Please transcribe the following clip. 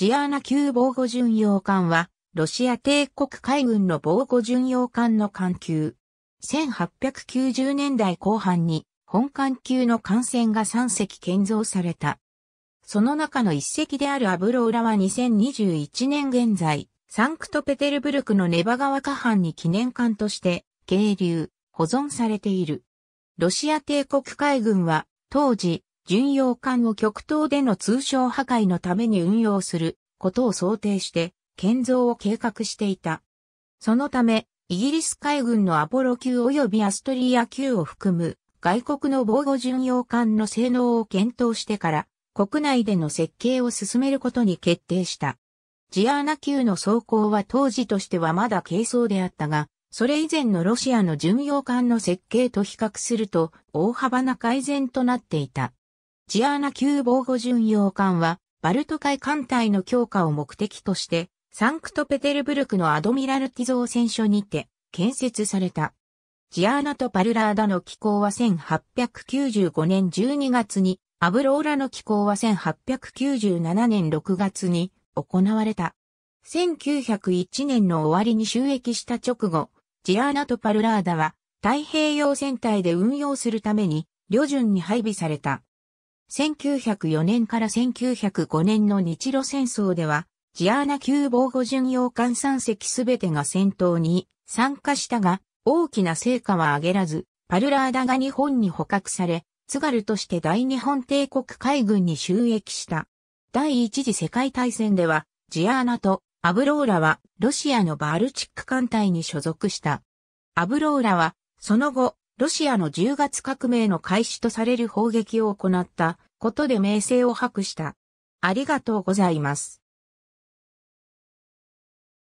ジアーナ級防護巡洋艦は、ロシア帝国海軍の防護巡洋艦の艦級。1890年代後半に、本艦級の艦船が3隻建造された。その中の1隻であるアブローラは2021年現在、サンクトペテルブルクのネバ川河畔に記念艦として、渓流、保存されている。ロシア帝国海軍は、当時、巡洋艦を極東での通商破壊のために運用することを想定して、建造を計画していた。そのため、イギリス海軍のアポロ級及びアストリア級を含む外国の防護巡洋艦の性能を検討してから、国内での設計を進めることに決定した。ジアーナ級の走行は当時としてはまだ軽装であったが、それ以前のロシアの巡洋艦の設計と比較すると大幅な改善となっていた。ジアーナ級防護巡洋艦は、バルト海艦隊の強化を目的として、サンクトペテルブルクのアドミラルティ造船所にて建設された。ジアーナとパルラーダの機構は1895年12月に、アブローラの機構は1897年6月に行われた。1901年の終わりに収益した直後、ジアーナとパルラーダは太平洋戦隊で運用するために旅順に配備された。1904年から1905年の日露戦争では、ジアーナ級防護巡洋艦3隻すべてが戦闘に参加したが、大きな成果は上げらず、パルラーダが日本に捕獲され、津軽として大日本帝国海軍に収益した。第一次世界大戦では、ジアーナとアブローラはロシアのバルチック艦隊に所属した。アブローラは、その後、ロシアの10月革命の開始とされる砲撃を行ったことで名声を博した。ありがとうございます。